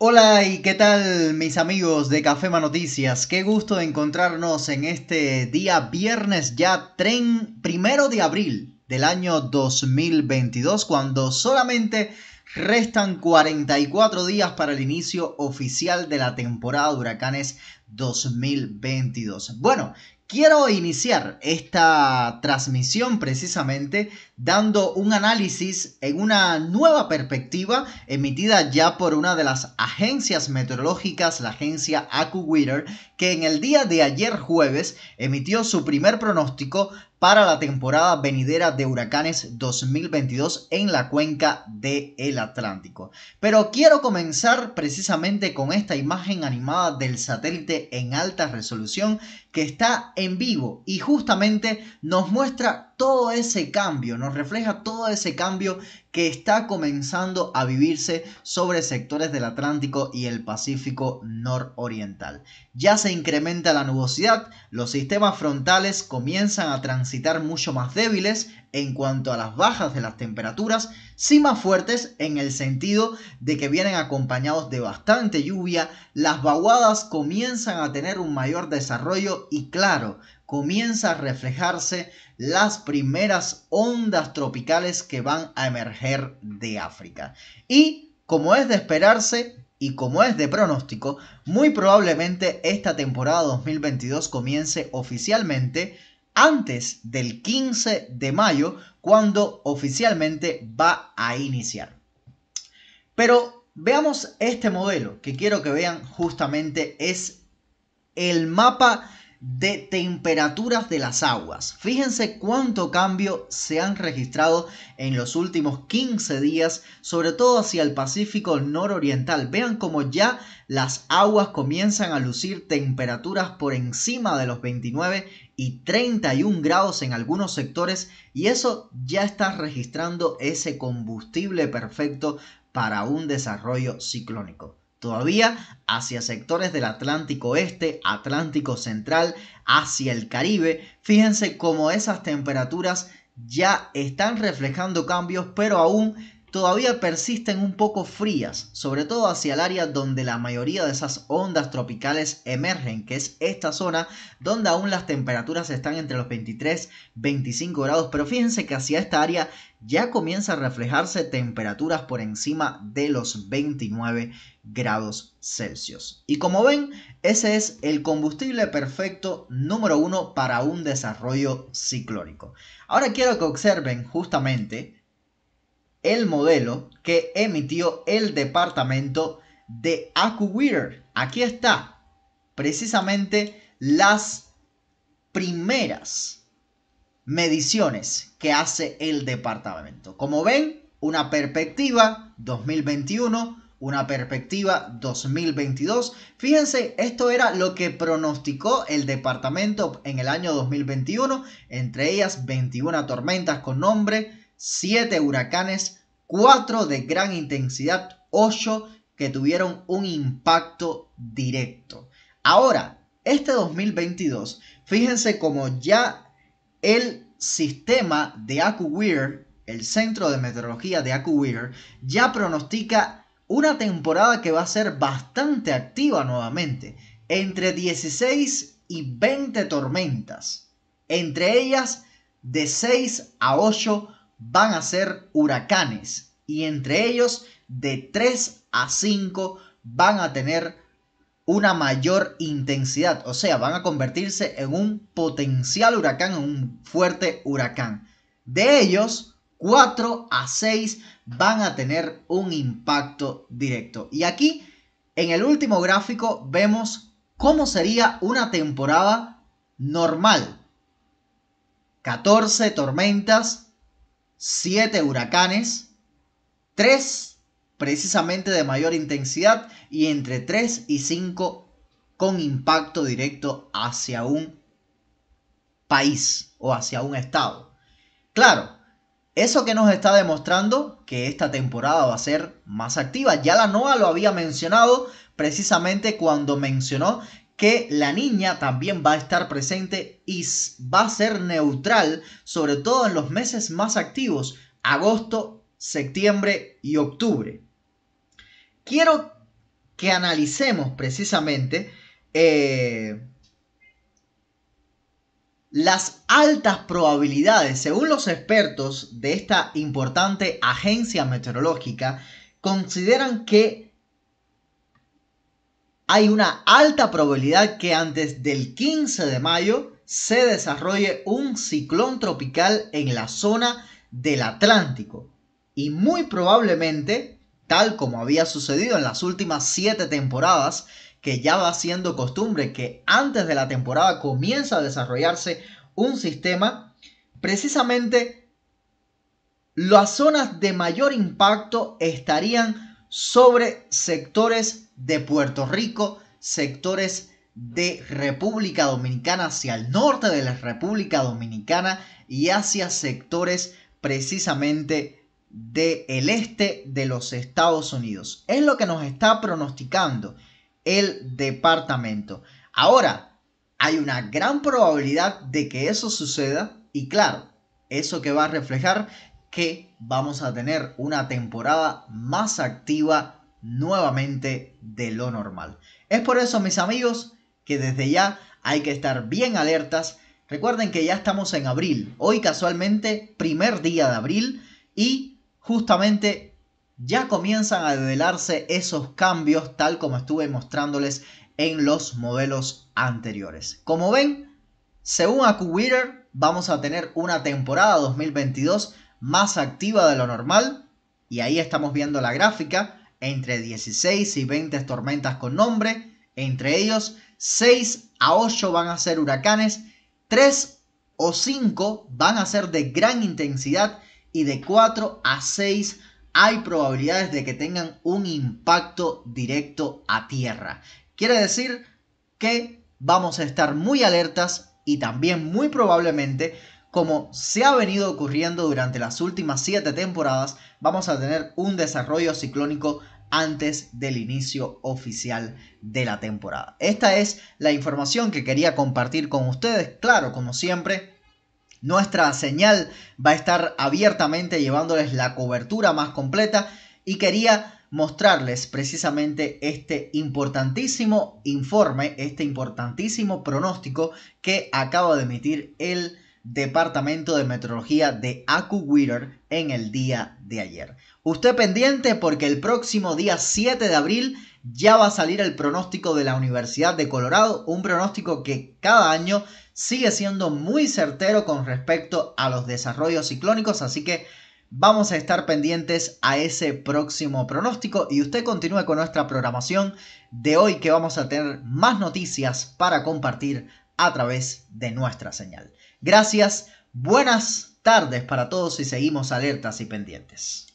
Hola y qué tal mis amigos de Cafema Noticias, qué gusto de encontrarnos en este día viernes ya tren primero de abril del año 2022 cuando solamente restan 44 días para el inicio oficial de la temporada de huracanes 2022. Bueno, quiero iniciar esta transmisión precisamente dando un análisis en una nueva perspectiva emitida ya por una de las agencias meteorológicas, la agencia AccuWeather, que en el día de ayer jueves emitió su primer pronóstico para la temporada venidera de huracanes 2022 en la cuenca del Atlántico. Pero quiero comenzar precisamente con esta imagen animada del satélite en alta resolución que está en vivo y justamente nos muestra todo ese cambio, nos refleja todo ese cambio que está comenzando a vivirse sobre sectores del Atlántico y el Pacífico nororiental. Ya se incrementa la nubosidad, los sistemas frontales comienzan a transitar mucho más débiles en cuanto a las bajas de las temperaturas, sí más fuertes en el sentido de que vienen acompañados de bastante lluvia, las vaguadas comienzan a tener un mayor desarrollo y claro comienza a reflejarse las primeras ondas tropicales que van a emerger de África. Y como es de esperarse, y como es de pronóstico, muy probablemente esta temporada 2022 comience oficialmente antes del 15 de mayo, cuando oficialmente va a iniciar. Pero veamos este modelo que quiero que vean justamente es el mapa de temperaturas de las aguas. Fíjense cuánto cambio se han registrado en los últimos 15 días, sobre todo hacia el Pacífico nororiental. Vean cómo ya las aguas comienzan a lucir temperaturas por encima de los 29 y 31 grados en algunos sectores y eso ya está registrando ese combustible perfecto para un desarrollo ciclónico todavía hacia sectores del Atlántico Este, Atlántico Central, hacia el Caribe. Fíjense cómo esas temperaturas ya están reflejando cambios, pero aún todavía persisten un poco frías, sobre todo hacia el área donde la mayoría de esas ondas tropicales emergen, que es esta zona donde aún las temperaturas están entre los 23 25 grados, pero fíjense que hacia esta área ya comienza a reflejarse temperaturas por encima de los 29 grados Celsius. Y como ven, ese es el combustible perfecto número uno para un desarrollo ciclónico. Ahora quiero que observen justamente el modelo que emitió el departamento de AccuWeather. Aquí está, precisamente las primeras mediciones que hace el departamento. Como ven, una perspectiva 2021, una perspectiva 2022. Fíjense, esto era lo que pronosticó el departamento en el año 2021, entre ellas 21 tormentas con nombre, 7 huracanes, 4 de gran intensidad, 8 que tuvieron un impacto directo. Ahora, este 2022, fíjense como ya el sistema de AccuWeather, el centro de meteorología de AccuWeather, ya pronostica una temporada que va a ser bastante activa nuevamente, entre 16 y 20 tormentas. Entre ellas, de 6 a 8 van a ser huracanes y entre ellos, de 3 a 5 van a tener una mayor intensidad, o sea, van a convertirse en un potencial huracán, en un fuerte huracán. De ellos, 4 a 6 van a tener un impacto directo. Y aquí, en el último gráfico, vemos cómo sería una temporada normal. 14 tormentas, 7 huracanes, 3 precisamente de mayor intensidad y entre 3 y 5 con impacto directo hacia un país o hacia un estado. Claro, eso que nos está demostrando que esta temporada va a ser más activa. Ya la NOA lo había mencionado precisamente cuando mencionó que la niña también va a estar presente y va a ser neutral, sobre todo en los meses más activos, agosto, septiembre y octubre quiero que analicemos precisamente eh, las altas probabilidades, según los expertos de esta importante agencia meteorológica, consideran que hay una alta probabilidad que antes del 15 de mayo se desarrolle un ciclón tropical en la zona del Atlántico y muy probablemente tal como había sucedido en las últimas siete temporadas, que ya va siendo costumbre que antes de la temporada comienza a desarrollarse un sistema, precisamente las zonas de mayor impacto estarían sobre sectores de Puerto Rico, sectores de República Dominicana hacia el norte de la República Dominicana y hacia sectores precisamente del este de los Estados Unidos. Es lo que nos está pronosticando el departamento. Ahora, hay una gran probabilidad de que eso suceda y claro, eso que va a reflejar que vamos a tener una temporada más activa nuevamente de lo normal. Es por eso, mis amigos, que desde ya hay que estar bien alertas. Recuerden que ya estamos en abril, hoy casualmente primer día de abril y justamente ya comienzan a develarse esos cambios tal como estuve mostrándoles en los modelos anteriores. Como ven, según AccuWeather vamos a tener una temporada 2022 más activa de lo normal y ahí estamos viendo la gráfica entre 16 y 20 tormentas con nombre, entre ellos 6 a 8 van a ser huracanes, 3 o 5 van a ser de gran intensidad y de 4 a 6 hay probabilidades de que tengan un impacto directo a tierra. Quiere decir que vamos a estar muy alertas y también muy probablemente, como se ha venido ocurriendo durante las últimas 7 temporadas, vamos a tener un desarrollo ciclónico antes del inicio oficial de la temporada. Esta es la información que quería compartir con ustedes. Claro, como siempre, nuestra señal va a estar abiertamente llevándoles la cobertura más completa y quería mostrarles precisamente este importantísimo informe, este importantísimo pronóstico que acaba de emitir el Departamento de Meteorología de AccuWeather en el día de ayer. Usted pendiente porque el próximo día 7 de abril ya va a salir el pronóstico de la Universidad de Colorado, un pronóstico que cada año sigue siendo muy certero con respecto a los desarrollos ciclónicos, así que vamos a estar pendientes a ese próximo pronóstico y usted continúe con nuestra programación de hoy que vamos a tener más noticias para compartir a través de nuestra señal. Gracias, buenas tardes para todos y seguimos alertas y pendientes.